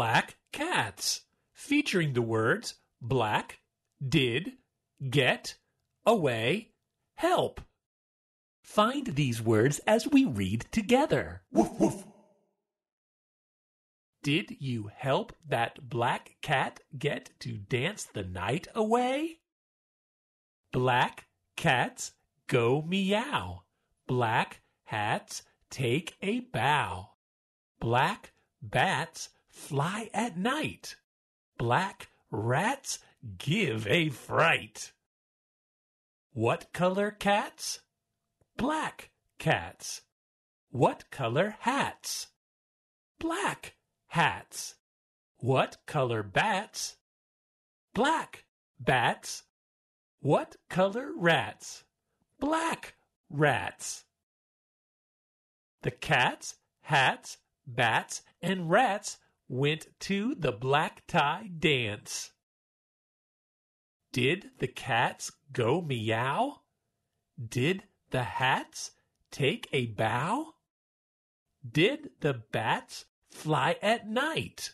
Black Cats, featuring the words black, did, get, away, help. Find these words as we read together. Woof, woof. Did you help that black cat get to dance the night away? Black cats go meow. Black hats take a bow. Black bats fly at night. Black rats give a fright. What color cats? Black cats. What color hats? Black hats. What color bats? Black bats. What color rats? Black rats. The cats, hats, bats, and rats went to the black tie dance. Did the cats go meow? Did the hats take a bow? Did the bats fly at night?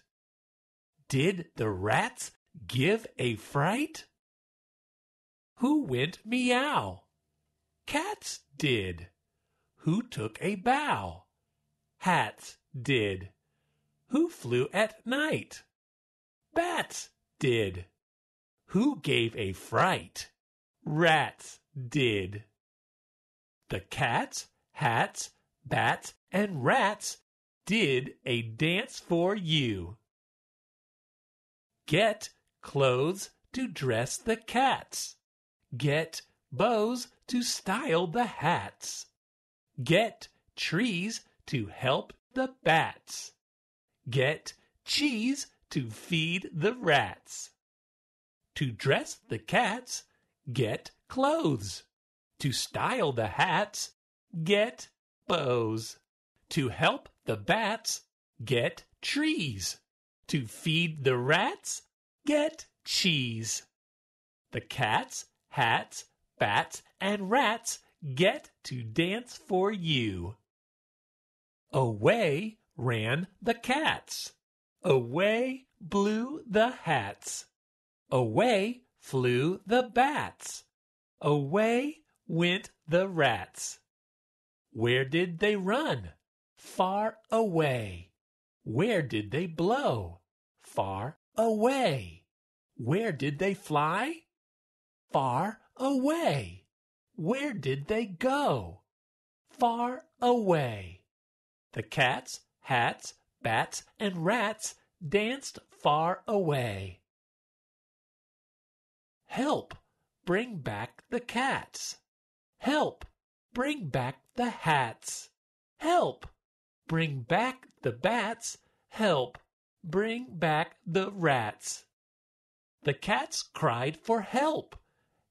Did the rats give a fright? Who went meow? Cats did. Who took a bow? Hats did. Who flew at night? Bats did. Who gave a fright? Rats did. The cats, hats, bats, and rats did a dance for you. Get clothes to dress the cats. Get bows to style the hats. Get trees to help the bats. Get cheese to feed the rats. To dress the cats, get clothes. To style the hats, get bows. To help the bats, get trees. To feed the rats, get cheese. The cats, hats, bats, and rats get to dance for you. Away ran the cats. Away blew the hats. Away flew the bats. Away went the rats. Where did they run? Far away. Where did they blow? Far away. Where did they fly? Far away. Where did they go? Far away. The cats hats, bats, and rats danced far away. Help! Bring back the cats! Help! Bring back the hats! Help! Bring back the bats! Help! Bring back the rats! The cats cried for help!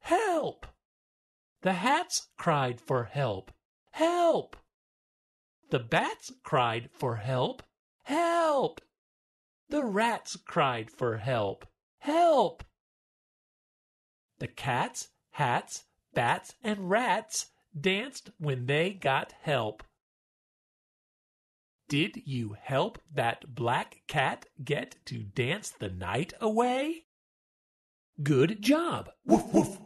Help! The hats cried for help! Help! The bats cried for help. Help! The rats cried for help. Help! The cats, hats, bats, and rats danced when they got help. Did you help that black cat get to dance the night away? Good job! Woof woof!